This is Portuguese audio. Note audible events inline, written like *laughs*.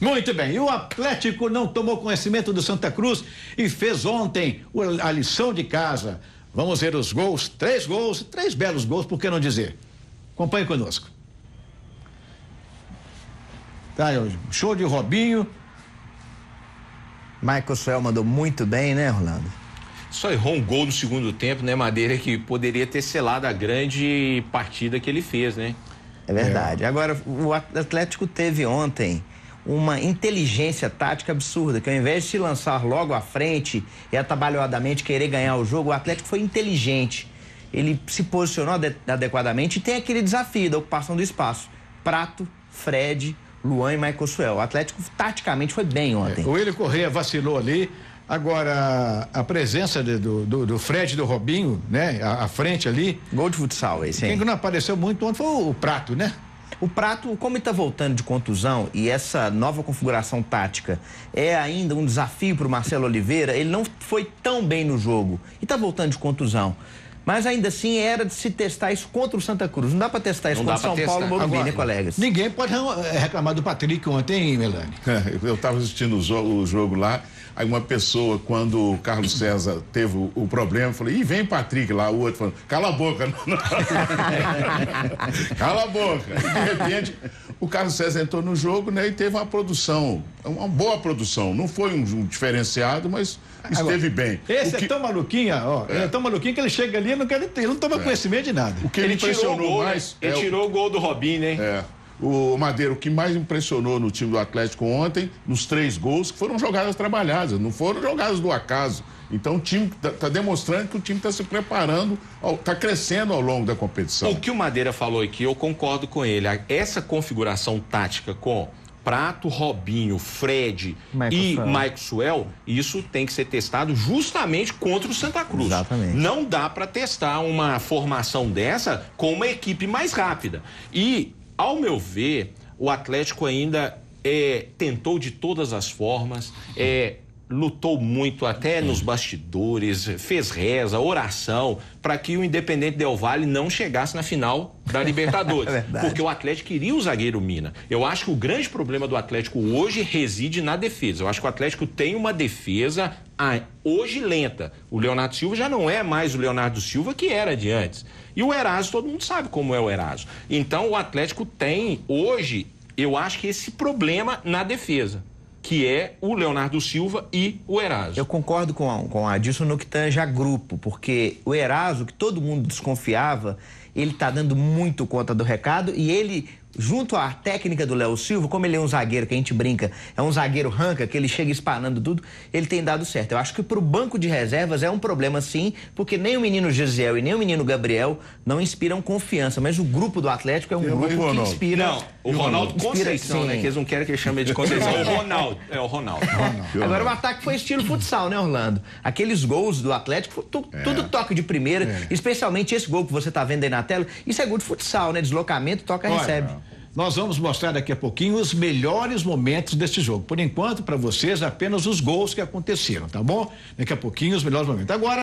Muito bem, e o Atlético não tomou conhecimento do Santa Cruz e fez ontem a lição de casa. Vamos ver os gols, três gols, três belos gols, por que não dizer? Acompanhe conosco. Tá, show de Robinho. Michael Soel mandou muito bem, né, Rolando? Só errou um gol no segundo tempo, né, Madeira, que poderia ter selado a grande partida que ele fez, né? É verdade. É. Agora, o Atlético teve ontem uma inteligência tática absurda, que ao invés de se lançar logo à frente e atabalhoadamente querer ganhar o jogo, o Atlético foi inteligente. Ele se posicionou adequadamente e tem aquele desafio da ocupação do espaço. Prato, Fred, Luan e Michael Suel. O Atlético taticamente foi bem ontem. É, o Willian Correia vacilou ali. Agora, a presença de, do, do, do Fred do Robinho, né? À, à frente ali. Gol de futsal, esse aí. Quem não apareceu muito ontem foi o Prato, né? O Prato, como está voltando de contusão e essa nova configuração tática é ainda um desafio para o Marcelo Oliveira, ele não foi tão bem no jogo e está voltando de contusão. Mas ainda assim era de se testar isso contra o Santa Cruz. Não dá para testar isso Não contra São testar. Paulo Morumbi, né, Agora, né, colegas? Ninguém pode eh, reclamar do Patrick ontem, hein, Melani? É, *laughs* eu estava assistindo o jogo, o jogo, lá, aí uma pessoa, quando o Carlos César teve o, o problema, falou, e vem Patrick lá, o outro falou, cala a boca. *laughs* cala a boca. E de repente, o Carlos César entrou no jogo, né, e teve uma produção é uma boa produção. Não foi um, um diferenciado, mas esteve Agora, bem. Esse é que... é tão maluquinha, ó. É. é. tão maluquinho que ele chega ali e não, quer, ele não toma é. conhecimento de nada. O que ele, impressionou tirou o gol, né? mais. Ele é tirou o... o gol do Robinho, hein? Né? É. O Madeiro, o que mais impressionou no time do Atlético ontem, nos três gols, que foram jogadas trabalhadas, não foram jogadas do acaso. Então o time está tá demonstrando que o time está se preparando, está crescendo ao longo da competição. O que o Madeira falou aqui, que eu concordo com ele, essa configuração tática com Prato, Robinho, Fred Michael e Mike Suel, isso tem que ser testado justamente contra o Santa Cruz. Exatamente. Não dá para testar uma formação dessa com uma equipe mais rápida. E, ao meu ver, o Atlético ainda é, tentou de todas as formas, é, lutou muito até nos bastidores, fez reza, oração, para que o Independente Del Valle não chegasse na final da Libertadores. *laughs* É porque o Atlético queria o zagueiro Mina. Eu acho que o grande problema do Atlético hoje reside na defesa. Eu acho que o Atlético tem uma defesa hoje lenta. O Leonardo Silva já não é mais o Leonardo Silva que era de antes. E o Eraso, todo mundo sabe como é o Eraso. Então o Atlético tem hoje, eu acho que esse problema na defesa que é o Leonardo Silva e o Eraso. Eu concordo com, com a Adilson no que tange a grupo, porque o Eraso, que todo mundo desconfiava, ele está dando muito conta do recado e ele junto à técnica do Léo Silva, como ele é um zagueiro que a gente brinca, é um zagueiro ranca, que ele chega espanando tudo, ele tem dado certo. Eu acho que para o banco de reservas é um problema sim, porque nem o menino Gisiel e nem o menino Gabriel não inspiram confiança, mas o grupo do Atlético é um grupo que inspira. Não, o Ronaldo inspira, Conceição, né? sim. né? Que eles não querem que ele chame de Conceição. *laughs* É é o Ronaldo. É o Ronaldo. Agora o ataque foi estilo futsal, né, Orlando? Aqueles gols do Atlético, tudo, é. tudo toque de primeira, é. especialmente esse gol que você está vendo aí na na tela. Isso é gol de futsal, né? Deslocamento, toca, Olha, recebe. Nós vamos mostrar daqui a pouquinho os melhores momentos desse jogo. Por enquanto, para vocês, apenas os gols que aconteceram, tá bom? Daqui a pouquinho, os melhores momentos. Agora.